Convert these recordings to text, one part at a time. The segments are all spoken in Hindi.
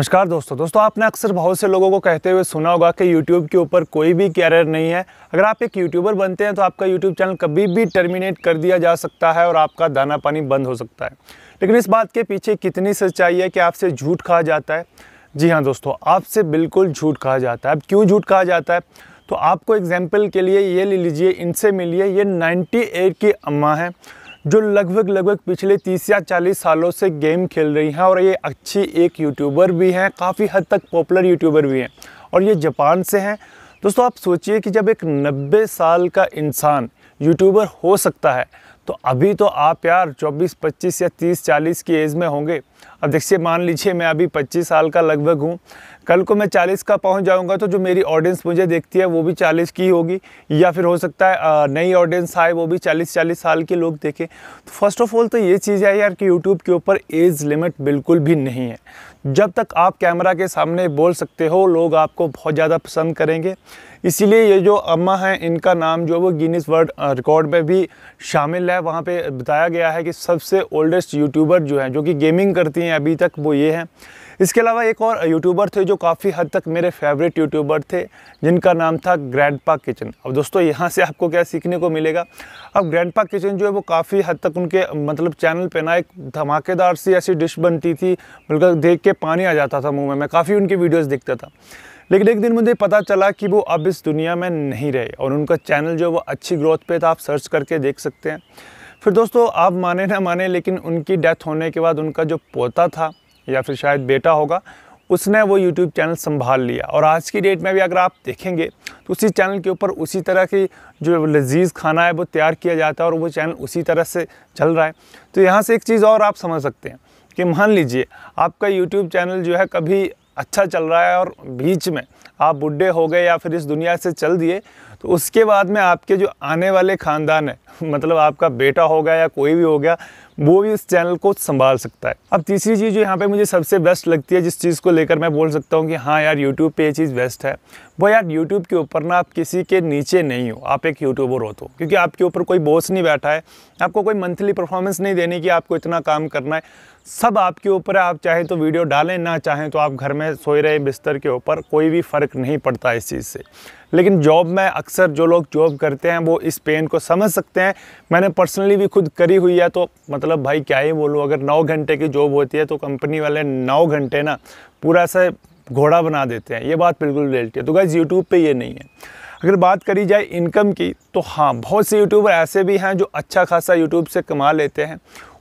नमस्कार दोस्तों दोस्तों आपने अक्सर बहुत से लोगों को कहते हुए सुना होगा कि यूट्यूब के ऊपर कोई भी कैरियर नहीं है अगर आप एक यूट्यूबर बनते हैं तो आपका यूट्यूब चैनल कभी भी टर्मिनेट कर दिया जा सकता है और आपका दाना पानी बंद हो सकता है लेकिन इस बात के पीछे कितनी सच्चाई है कि आपसे झूठ कहा जाता है जी हाँ दोस्तों आपसे बिल्कुल झूठ कहा जाता है अब क्यों झूठ कहा जाता है तो आपको एग्जाम्पल के लिए ये ले लीजिए इनसे मिलिए ये नाइन्टी की अम्मा है जो लगभग लगभग पिछले 30 या 40 सालों से गेम खेल रही हैं और ये अच्छी एक यूट्यूबर भी हैं काफ़ी हद तक पॉपुलर यूट्यूबर भी हैं और ये जापान से हैं दोस्तों आप सोचिए कि जब एक 90 साल का इंसान यूट्यूबर हो सकता है तो अभी तो आप यार 24, 25 या 30, 40 की एज में होंगे अब देखिए मान लीजिए मैं अभी 25 साल का लगभग हूँ कल को मैं चालीस का पहुँच जाऊँगा तो जो मेरी ऑडियंस मुझे देखती है वो भी चालीस की होगी या फिर हो सकता है नई ऑडियंस आए वो भी चालीस चालीस साल के लोग देखें तो फर्स्ट ऑफ ऑल तो ये चीज़ है यार कि यूट्यूब के ऊपर एज लिमिट बिल्कुल भी नहीं है जब तक आप कैमरा के सामने बोल सकते हो लोग आपको बहुत ज़्यादा पसंद करेंगे इसीलिए ये जो अम्मा हैं इनका नाम जो वो गिनीस वर्ल्ड रिकॉर्ड में भी शामिल है वहाँ पे बताया गया है कि सबसे ओल्डेस्ट यूट्यूबर जो हैं जो कि गेमिंग करती हैं अभी तक वो ये हैं इसके अलावा एक और यूट्यूबर थे जो काफ़ी हद तक मेरे फेवरेट यूट्यूबर थे जिनका नाम था पा किचन अब दोस्तों यहाँ से आपको क्या सीखने को मिलेगा अब पा किचन जो है वो काफ़ी हद तक उनके मतलब चैनल पे ना एक धमाकेदार सी ऐसी डिश बनती थी बल्कि देख के पानी आ जाता था मुँह में मैं काफ़ी उनकी वीडियोज़ देखता था लेकिन एक दिन मुझे पता चला कि वो अब इस दुनिया में नहीं रहे और उनका चैनल जो है वो अच्छी ग्रोथ पे था आप सर्च करके देख सकते हैं फिर दोस्तों आप माने ना माने लेकिन उनकी डेथ होने के बाद उनका जो पोता था या फिर शायद बेटा होगा उसने वो यूट्यूब चैनल संभाल लिया और आज की डेट में भी अगर आप देखेंगे तो उसी चैनल के ऊपर उसी तरह की जो लजीज खाना है वो तैयार किया जाता है और वो चैनल उसी तरह से चल रहा है तो यहाँ से एक चीज़ और आप समझ सकते हैं कि मान लीजिए आपका यूट्यूब चैनल जो है कभी अच्छा चल रहा है और बीच में आप बुढ़े हो गए या फिर इस दुनिया से चल दिए तो उसके बाद में आपके जो आने वाले ख़ानदान है मतलब आपका बेटा हो गया या कोई भी हो गया वो भी इस चैनल को संभाल सकता है अब तीसरी चीज़ जो यहाँ पे मुझे सबसे बेस्ट लगती है जिस चीज़ को लेकर मैं बोल सकता हूँ कि हाँ यार यूट्यूब पे ये चीज़ बेस्ट है वो यार यूट्यूब के ऊपर ना आप किसी के नीचे नहीं हो आप एक यूट्यूबर हो तो क्योंकि आपके ऊपर कोई बॉस नहीं बैठा है आपको कोई मंथली परफॉर्मेंस नहीं देने की आपको इतना काम करना है सब आपके ऊपर है आप चाहें तो वीडियो डालें ना चाहें तो आप घर में सोए रहे बिस्तर के ऊपर कोई भी फ़र्क नहीं पड़ता इस चीज़ से लेकिन जॉब में अक्सर जो लोग जॉब करते हैं वो इस पेन को समझ सकते हैं मैंने पर्सनली भी खुद करी हुई है तो मतलब भाई क्या ही बोलूँ अगर नौ घंटे की जॉब होती है तो कंपनी वाले नौ घंटे ना पूरा सा घोड़ा बना देते हैं ये बात बिल्कुल रियलिटी है तो गाइज़ यूट्यूब पर ये नहीं है अगर बात करी जाए इनकम की तो हाँ बहुत से यूट्यूबर ऐसे भी हैं जो अच्छा खासा यूट्यूब से कमा लेते हैं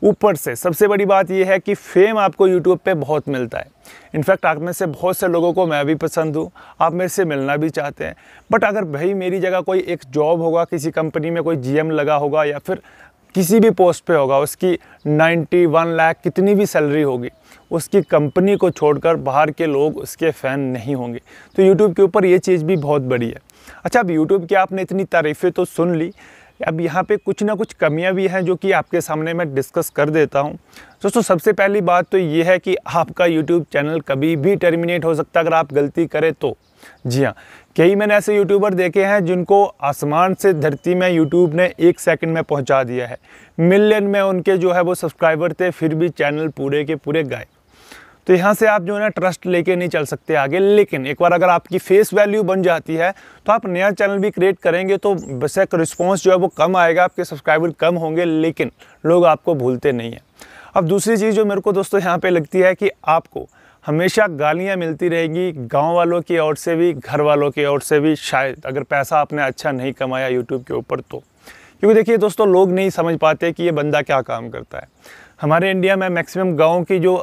ऊपर से सबसे बड़ी बात यह है कि फेम आपको यूट्यूब पे बहुत मिलता है इनफैक्ट आप में से बहुत से लोगों को मैं भी पसंद हूँ आप मेरे से मिलना भी चाहते हैं बट अगर भाई मेरी जगह कोई एक जॉब होगा किसी कंपनी में कोई जीएम लगा होगा या फिर किसी भी पोस्ट पे होगा उसकी 91 लाख कितनी भी सैलरी होगी उसकी कंपनी को छोड़कर बाहर के लोग उसके फ़ैन नहीं होंगे तो यूट्यूब के ऊपर ये चीज़ भी बहुत बड़ी है अच्छा अब यूट्यूब की आपने इतनी तारीफ़ें तो सुन ली अब यहाँ पे कुछ ना कुछ कमियाँ भी हैं जो कि आपके सामने मैं डिस्कस कर देता हूँ दोस्तों सबसे पहली बात तो ये है कि आपका यूट्यूब चैनल कभी भी टर्मिनेट हो सकता है अगर आप गलती करें तो जी हाँ कई मैंने ऐसे यूट्यूबर देखे हैं जिनको आसमान से धरती में यूट्यूब ने एक सेकंड में पहुंचा दिया है मिलियन में उनके जो है वो सब्सक्राइबर थे फिर भी चैनल पूरे के पूरे गए तो यहाँ से आप जो है ना ट्रस्ट लेके नहीं चल सकते आगे लेकिन एक बार अगर आपकी फेस वैल्यू बन जाती है तो आप नया चैनल भी क्रिएट करेंगे तो वैसे रिस्पॉन्स जो है वो कम आएगा आपके सब्सक्राइबर कम होंगे लेकिन लोग आपको भूलते नहीं हैं अब दूसरी चीज़ जो मेरे को दोस्तों यहाँ पर लगती है कि आपको हमेशा गालियाँ मिलती रहेगी गांव वालों की ओर से भी घर वालों की ओर से भी शायद अगर पैसा आपने अच्छा नहीं कमाया यूट्यूब के ऊपर तो क्योंकि देखिए दोस्तों लोग नहीं समझ पाते कि ये बंदा क्या काम करता है हमारे इंडिया में मैक्सिमम गाँव की जो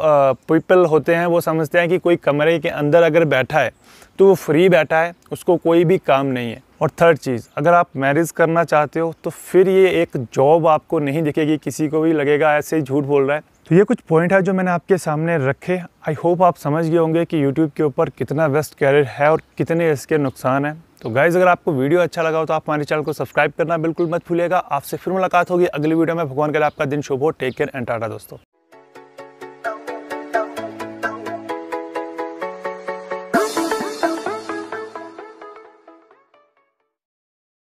पीपल होते हैं वो समझते हैं कि कोई कमरे के अंदर अगर बैठा है तो वो फ्री बैठा है उसको कोई भी काम नहीं है और थर्ड चीज़ अगर आप मैरिज करना चाहते हो तो फिर ये एक जॉब आपको नहीं दिखेगी किसी को भी लगेगा ऐसे झूठ बोल रहा है तो ये कुछ पॉइंट है जो मैंने आपके सामने रखे आई होप आप समझ गए होंगे कि यूट्यूब के ऊपर कितना वेस्ट कैरियर है और कितने इसके नुकसान हैं तो गाइज़ अगर आपको वीडियो अच्छा लगा हो तो आप हमारे चैनल को सब्सक्राइब करना बिल्कुल मत भूलिएगा आपसे फिर मुलाकात होगी अगली वीडियो में भगवान के लिए आपका दिन शुभ हो टेक केयर एंड टाटा दोस्तों